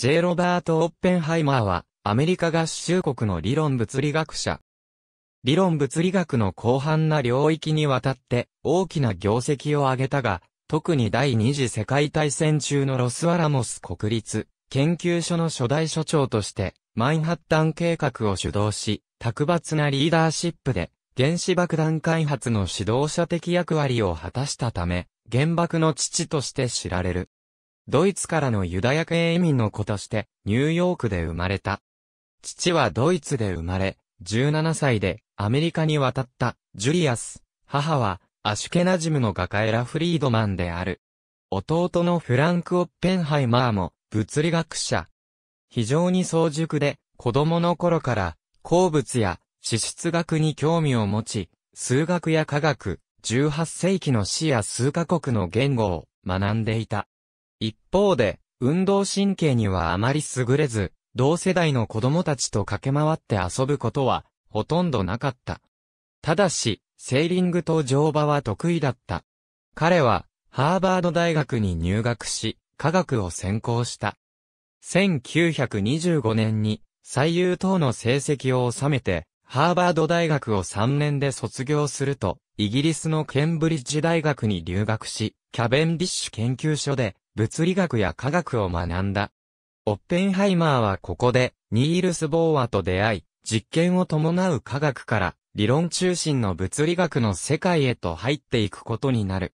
J. ロバート・オッペンハイマーは、アメリカ合衆国の理論物理学者。理論物理学の広範な領域にわたって大きな業績を挙げたが、特に第二次世界大戦中のロスアラモス国立研究所の初代所長として、マンハッタン計画を主導し、卓抜なリーダーシップで、原子爆弾開発の指導者的役割を果たしたため、原爆の父として知られる。ドイツからのユダヤ系移民の子として、ニューヨークで生まれた。父はドイツで生まれ、17歳でアメリカに渡ったジュリアス。母はアシュケナジムの画家エラ・フリードマンである。弟のフランク・オッペンハイマーも物理学者。非常に早熟で子供の頃から鉱物や地質学に興味を持ち、数学や科学、18世紀の詩や数カ国の言語を学んでいた。一方で、運動神経にはあまり優れず、同世代の子供たちと駆け回って遊ぶことは、ほとんどなかった。ただし、セーリングと乗馬は得意だった。彼は、ハーバード大学に入学し、科学を専攻した。1925年に、最優等の成績を収めて、ハーバード大学を3年で卒業すると、イギリスのケンブリッジ大学に留学し、キャベンディッシュ研究所で物理学や科学を学んだ。オッペンハイマーはここで、ニールス・ボーアと出会い、実験を伴う科学から、理論中心の物理学の世界へと入っていくことになる。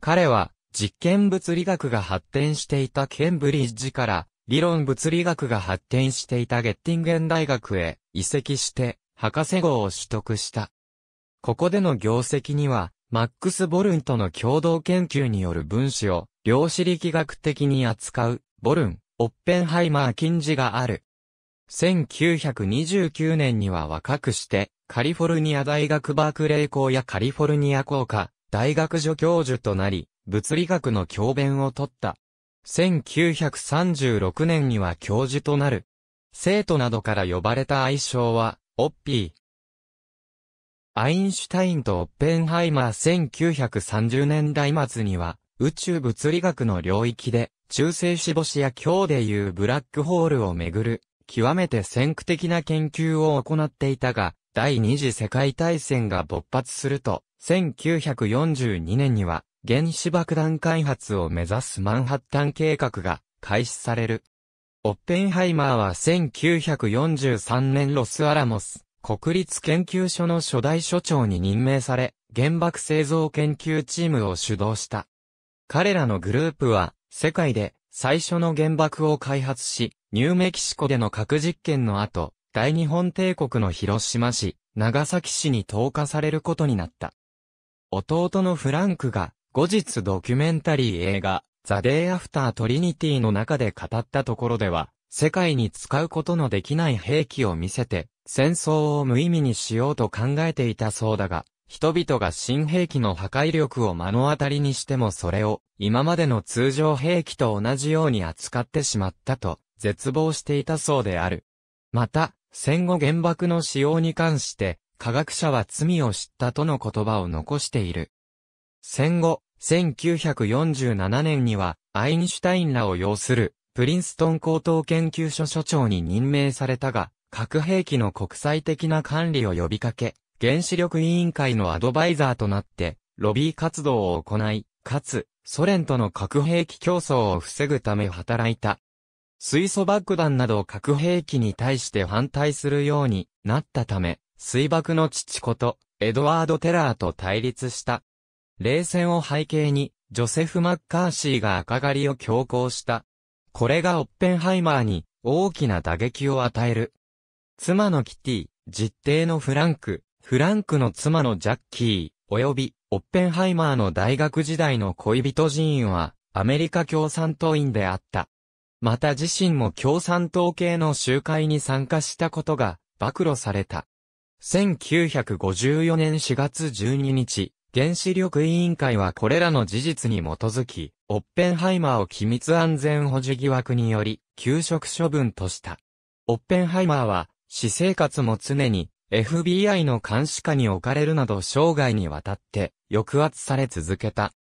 彼は、実験物理学が発展していたケンブリッジから、理論物理学が発展していたゲッティンゲン大学へ移籍して、博士号を取得した。ここでの業績には、マックス・ボルンとの共同研究による分子を量子力学的に扱う、ボルン、オッペンハイマー近似がある。1929年には若くして、カリフォルニア大学バークレー校やカリフォルニア校科、大学助教授となり、物理学の教鞭を取った。1936年には教授となる。生徒などから呼ばれた愛称は、オッピー。アインシュタインとオッペンハイマー1930年代末には、宇宙物理学の領域で、中性子星や今日でいうブラックホールをめぐる、極めて先駆的な研究を行っていたが、第二次世界大戦が勃発すると、1942年には、原子爆弾開発を目指すマンハッタン計画が開始される。オッペンハイマーは1943年ロスアラモス国立研究所の初代所長に任命され、原爆製造研究チームを主導した。彼らのグループは、世界で最初の原爆を開発し、ニューメキシコでの核実験の後、大日本帝国の広島市、長崎市に投下されることになった。弟のフランクが、後日ドキュメンタリー映画、ザ・デイ・アフター・トリニティの中で語ったところでは、世界に使うことのできない兵器を見せて、戦争を無意味にしようと考えていたそうだが、人々が新兵器の破壊力を目の当たりにしてもそれを今までの通常兵器と同じように扱ってしまったと絶望していたそうである。また、戦後原爆の使用に関して科学者は罪を知ったとの言葉を残している。戦後、1947年にはアインシュタインらを要するプリンストン高等研究所所長に任命されたが、核兵器の国際的な管理を呼びかけ、原子力委員会のアドバイザーとなって、ロビー活動を行い、かつ、ソ連との核兵器競争を防ぐため働いた。水素爆弾など核兵器に対して反対するようになったため、水爆の父こと、エドワード・テラーと対立した。冷戦を背景に、ジョセフ・マッカーシーが赤狩りを強行した。これがオッペンハイマーに大きな打撃を与える。妻のキティ、実弟のフランク、フランクの妻のジャッキー、及び、オッペンハイマーの大学時代の恋人寺院は、アメリカ共産党員であった。また自身も共産党系の集会に参加したことが、暴露された。1954年4月12日、原子力委員会はこれらの事実に基づき、オッペンハイマーを機密安全保持疑惑により、休職処分とした。オッペンハイマーは、私生活も常に FBI の監視下に置かれるなど生涯にわたって抑圧され続けた。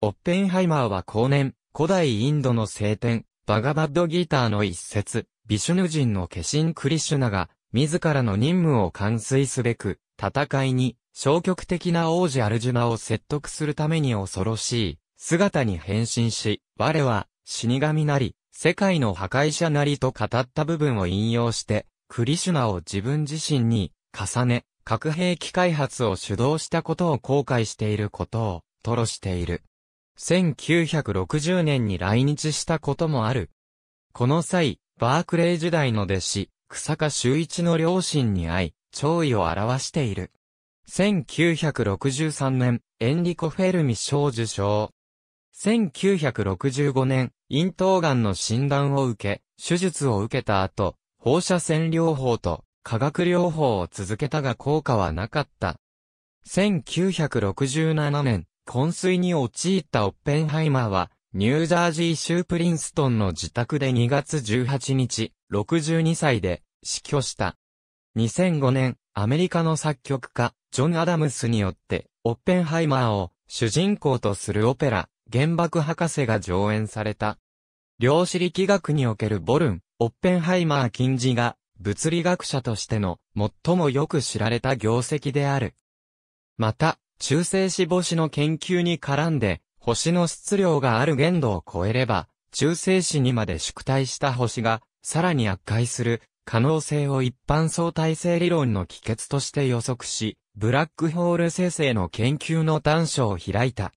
オッペンハイマーは後年、古代インドの聖典、バガバッドギーターの一節、ビシュヌ人の化身クリシュナが、自らの任務を完遂すべく、戦いに、消極的な王子アルジュナを説得するために恐ろしい、姿に変身し、我は、死神なり、世界の破壊者なりと語った部分を引用して、クリシュナを自分自身に重ね、核兵器開発を主導したことを後悔していることを、吐露している。1960年に来日したこともある。この際、バークレー時代の弟子、草加修一の両親に会い、弔意を表している。1963年、エンリコ・フェルミ賞受賞。1965年、咽頭癌の診断を受け、手術を受けた後、放射線療法と化学療法を続けたが効果はなかった。1967年、昏睡に陥ったオッペンハイマーは、ニュージャージー州プリンストンの自宅で2月18日、62歳で死去した。2005年、アメリカの作曲家、ジョン・アダムスによって、オッペンハイマーを主人公とするオペラ、原爆博士が上演された。量子力学におけるボルン、オッペンハイマー禁止が物理学者としての最もよく知られた業績である。また、中性子母子の研究に絡んで、星の質量がある限度を超えれば、中性子にまで縮退した星が、さらに悪化する可能性を一般相対性理論の帰結として予測し、ブラックホール生成の研究の端緒を開いた。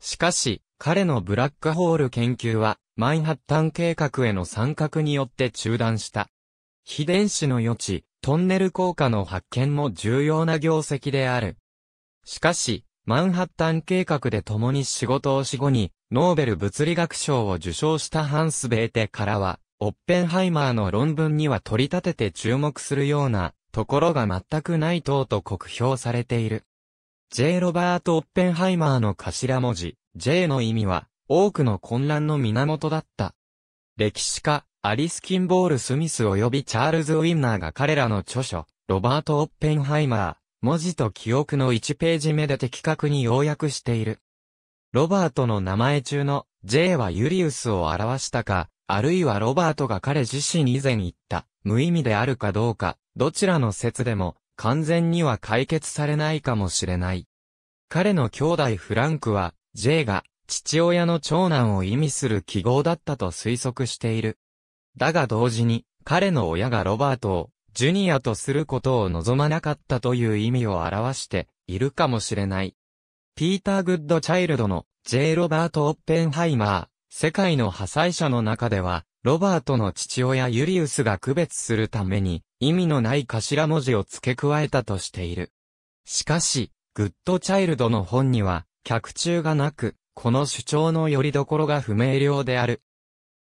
しかし、彼のブラックホール研究は、マンハッタン計画への参画によって中断した。非電子の余地、トンネル効果の発見も重要な業績である。しかし、マンハッタン計画で共に仕事をし後に、ノーベル物理学賞を受賞したハンス・ベーテからは、オッペンハイマーの論文には取り立てて注目するようなところが全くない等と酷評されている。J. ロバート・オッペンハイマーの頭文字、J の意味は、多くの混乱の源だった。歴史家、アリス・キンボール・スミス及びチャールズ・ウィンナーが彼らの著書、ロバート・オッペンハイマー、文字と記憶の1ページ目で的確に要約している。ロバートの名前中の J はユリウスを表したか、あるいはロバートが彼自身以前言った、無意味であるかどうか、どちらの説でも、完全には解決されないかもしれない。彼の兄弟フランクは、J が、父親の長男を意味する記号だったと推測している。だが同時に、彼の親がロバートを、ジュニアとすることを望まなかったという意味を表しているかもしれない。ピーター・グッドチャイルドの J. ロバート・オッペンハイマー、世界の破砕者の中では、ロバートの父親ユリウスが区別するために、意味のない頭文字を付け加えたとしている。しかし、グッドチャイルドの本には、脚注がなく、この主張のよりどころが不明瞭である。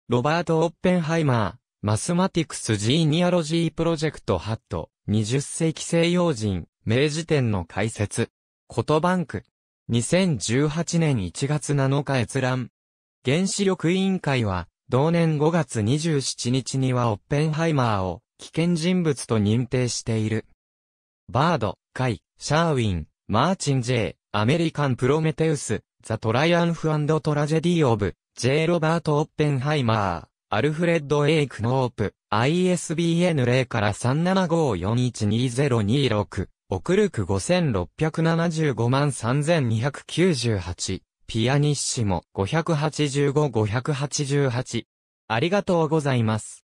ロバート・オッペンハイマー、マスマティクス・ジーニアロジー・プロジェクト・ハット、20世紀西洋人、明治典の解説。ことバンク。2018年1月7日閲覧。原子力委員会は、同年5月27日にはオッペンハイマーを危険人物と認定している。バード、カイ、シャーウィン、マーチン・ジェイ、アメリカン・プロメテウス、The Triumph and Tragedy of J. Robert Oppenheimer, Alfred A. k n o p プ、ISBN 0から375412026、オクルク5675万3298、ピアニッシモ585-588。ありがとうございます。